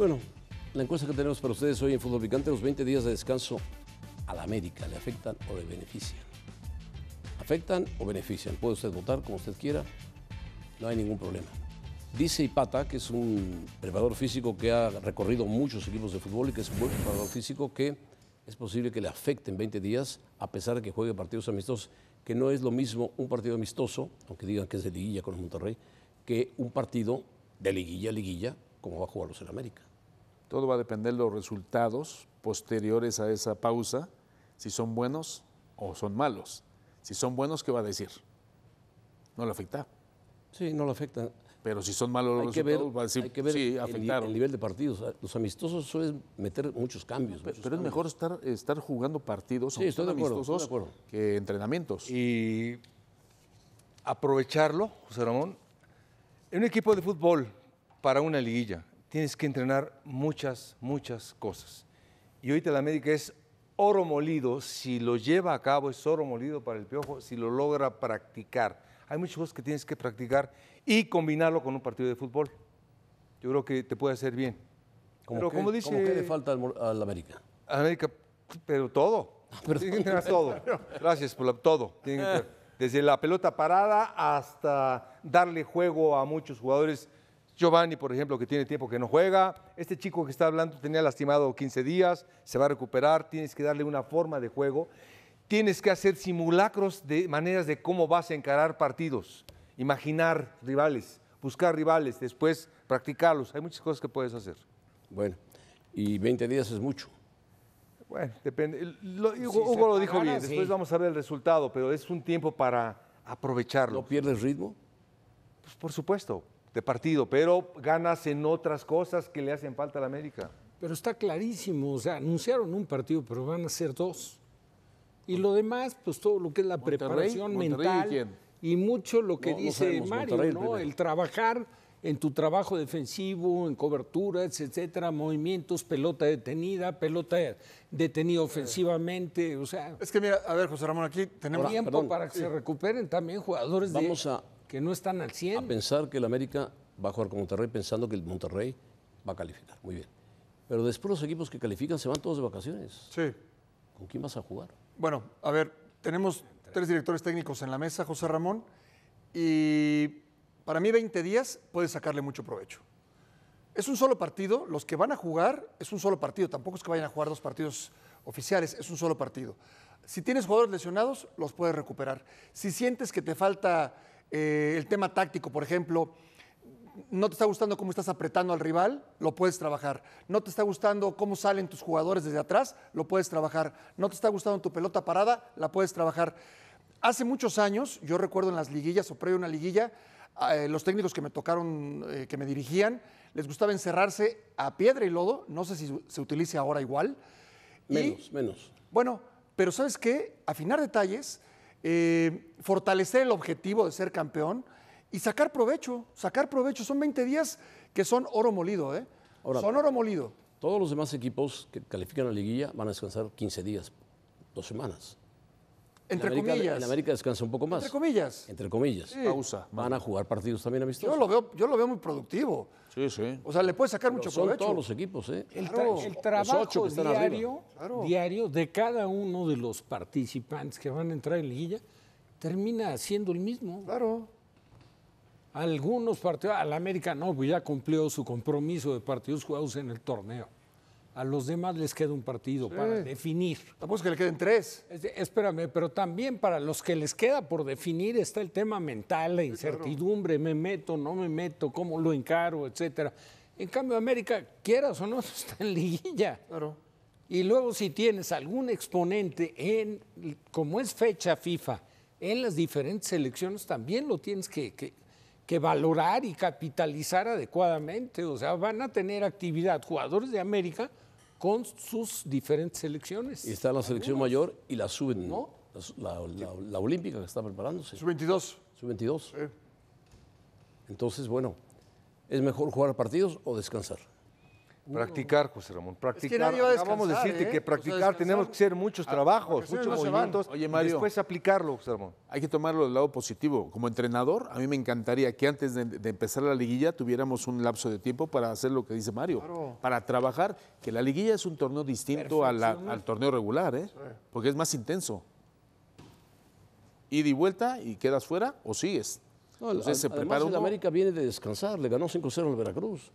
Bueno, la encuesta que tenemos para ustedes hoy en Fútbol Picante, los 20 días de descanso a la América, ¿le afectan o le benefician? ¿Afectan o benefician? Puede usted votar como usted quiera, no hay ningún problema. Dice Ipata, que es un preparador físico que ha recorrido muchos equipos de fútbol y que es un buen preparador físico, que es posible que le afecten 20 días, a pesar de que juegue partidos amistosos, que no es lo mismo un partido amistoso, aunque digan que es de liguilla con el Monterrey, que un partido de liguilla, liguilla, como va a jugarlos en América. Todo va a depender de los resultados posteriores a esa pausa, si son buenos o son malos. Si son buenos, ¿qué va a decir? No le afecta. Sí, no lo afecta. Pero si son malos hay los que va a decir, sí, afectaron. El, nivel de partidos. Ah, los amistosos suelen meter muchos cambios. Pero, es mejor estar, estar jugando partidos sí, amistosos que entrenamientos. Y aprovecharlo, José Ramón. En un equipo de fútbol, para una liguilla tienes que entrenar muchas, muchas cosas. Y ahorita la América es oro molido, si lo lleva a cabo es oro molido para el piojo, si lo logra practicar. Hay muchas cosas que tienes que practicar y combinarlo con un partido de fútbol. Yo creo que te puede hacer bien. pero como dice... le falta al, América? América, pero todo. Ah, tienes que entrenar todo. Gracias por todo. que desde la pelota parada hasta darle juego a muchos jugadores Giovanni, por ejemplo, que tiene tiempo que no juega. Este chico que está hablando tenía lastimado 15 días, se va a recuperar, tienes que darle una forma de juego. Tienes que hacer simulacros de maneras de cómo vas a encarar partidos, imaginar rivales, buscar rivales, después practicarlos. Hay muchas cosas que puedes hacer. Bueno, y 20 días es mucho. Bueno, depende. Hugo, lo dijo bien, después vamos a ver el resultado, pero es un tiempo para aprovecharlo. ¿No pierdes ritmo? Pues por supuesto, de partido, pero ganas en otras cosas que le hacen falta a la América. Pero está clarísimo, o sea, anunciaron un partido, pero van a ser dos. Y lo demás, pues todo lo que es la preparación mental y mucho lo que dice Mario, ¿no? El trabajar en tu trabajo defensivo, en coberturas, etcétera, movimientos, pelota detenida, pelota detenida ofensivamente, o sea. Es que mira, a ver, José Ramón, aquí tenemos tiempo para que se recuperen también jugadores Vamos a que no están al 100. A pensar que el América va a jugar con Monterrey pensando que el Monterrey va a calificar. Muy bien. Pero después los equipos que califican se van todos de vacaciones. Sí. ¿Con quién vas a jugar? Bueno, a ver, tenemos tres directores técnicos en la mesa, José Ramón, y para mí 20 días puede sacarle mucho provecho. Es un solo partido, los que van a jugar es un solo partido, tampoco es que vayan a jugar dos partidos oficiales, es un solo partido. Si tienes jugadores lesionados, los puedes recuperar. Si sientes que te falta eh, el tema táctico, por ejemplo, no te está gustando cómo estás apretando al rival, lo puedes trabajar. No te está gustando cómo salen tus jugadores desde atrás, lo puedes trabajar. No te está gustando tu pelota parada, la puedes trabajar. Hace muchos años, yo recuerdo en las liguillas o previo una liguilla, eh, los técnicos que me tocaron, eh, que me dirigían, les gustaba encerrarse a piedra y lodo. No sé si se utilice ahora igual. Menos, menos. Bueno, pero ¿sabes qué? Afinar detalles eh, fortalecer el objetivo de ser campeón y sacar provecho, sacar provecho. Son 20 días que son oro molido, ¿eh? son oro molido. Todos los demás equipos que califican a la liguilla van a descansar 15 días, dos semanas. Entre comillas. En América descansa un poco más. Entre comillas. Entre comillas. Pausa. Van a jugar partidos también amistosos. Yo lo veo, yo lo veo muy productivo. Sí, sí. O sea, le puede sacar mucho son todos los equipos, ¿eh? El, trabajo diario, de cada uno de los participantes que van a entrar en liguilla termina siendo el mismo. Claro. Algunos partidos, al América no, pues ya cumplió su compromiso de partidos jugados en el torneo. A los demás les queda un partido para definir. Tampoco que le queden tres. espérame, pero también para los que les queda por definir está el tema mental, la incertidumbre, me meto, no me meto, cómo lo encaro, etcétera. En cambio, América, quieras o no, está en liguilla. Claro. Y luego si tienes algún exponente en, como es fecha FIFA, en las diferentes elecciones también lo tienes que que valorar y capitalizar adecuadamente. O sea, van a tener actividad jugadores de América con sus diferentes selecciones. Y está la selección mayor y la suben, ¿no? La, olímpica que está preparándose. Sub-22. Sub-22. Entonces, bueno, ¿es mejor jugar partidos o descansar? Practicar, José Ramón, practicar. vamos a decirte ¿eh? que practicar, tenemos que hacer muchos ah, trabajos, muchos movimientos, y después aplicarlo, José Ramón. Hay que tomarlo del lado positivo. Como entrenador, a mí me encantaría que antes de, empezar la liguilla tuviéramos un lapso de tiempo para hacer lo que dice Mario, para trabajar, que la liguilla es un torneo distinto al torneo regular, ¿eh? porque es más intenso. Ida y vuelta y quedas fuera o sigues. se prepara además, América viene de descansar, le ganó 5-0 al Veracruz.